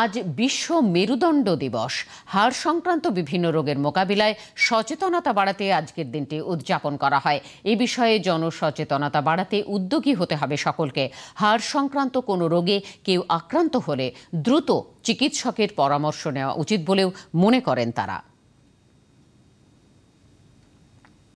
আজ বিশ্ব মেরুদণ্ড দিবস হাড় সংক্রান্ত বিভিন্ন রোগের মোকাবিলায় সচেতনতা বাড়াতে আজকের দিনটি উদযাপন করা হয় এ বিষয়ে জনসচেতনতা বাড়াতে উদ্যোগী হতে হবে সকলকে হাড় সংক্রান্ত কোনো রোগে কেউ আক্রান্ত হলে দ্রুত চিকিৎসকের পরামর্শ নেওয়া উচিত বলেও মনে করেন তারা